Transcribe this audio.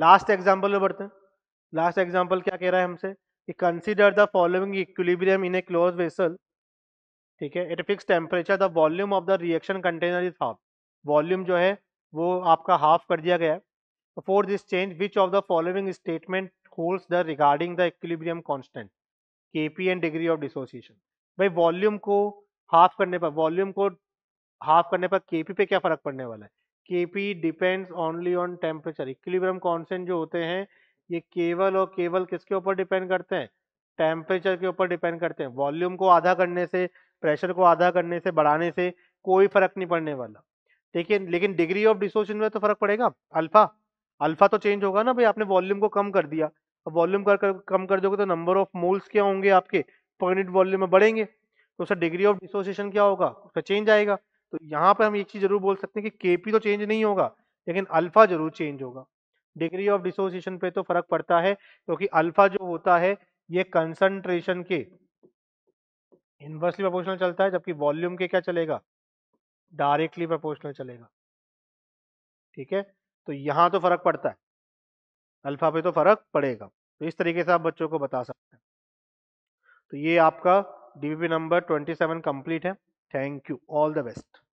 last example में बढ़ते हैं लास्ट एग्जाम्पल क्या कह रहा है हमसे कि consider the following equilibrium in a close vessel ठीक है at fix temperature the volume of the reaction container is half volume जो है वो आपका हाफ कर दिया गया है for this change which of the following statement holds the regarding the equilibrium constant K P and degree of dissociation भाई volume को हाफ करने पर वॉल्यूम को हाफ करने पर के पी पे क्या फर्क पड़ने वाला है K P depends only on temperature equilibrium constant जो होते हैं ये केवल और केवल किसके ऊपर डिपेंड करते हैं टेम्परेचर के ऊपर डिपेंड करते हैं वॉल्यूम को आधा करने से प्रेशर को आधा करने से बढ़ाने से कोई फर्क नहीं पड़ने वाला ठीक है लेकिन डिग्री ऑफ डिसोशन में तो फर्क पड़ेगा अल्फा अल्फा तो चेंज होगा ना भाई आपने वॉल्यूम को कम कर दिया अब वॉल्यूम कर, कर कम कर दोगे तो नंबर ऑफ मोल्स क्या होंगे आपके पर यूनिट वॉल्यूम में बढ़ेंगे तो सर डिग्री ऑफ डिसोसिएशन क्या होगा उसका चेंज आएगा तो यहाँ पर हम एक चीज जरूर बोल सकते हैं कि केपी तो चेंज नहीं होगा लेकिन अल्फा जरूर चेंज होगा डिग्री ऑफ डिसोसिएशन पे तो फर्क पड़ता है क्योंकि तो अल्फा जो होता है ये कंसंट्रेशन के इनवर्सली प्रोपोर्शनल चलता है जबकि वॉल्यूम के क्या चलेगा डायरेक्टली प्रोपोर्शनल चलेगा ठीक है तो यहाँ तो फर्क पड़ता है अल्फा पे तो फर्क पड़ेगा तो इस तरीके से आप बच्चों को बता सकते हैं तो ये आपका डीबीपी नंबर 27 कंप्लीट है thank you all the best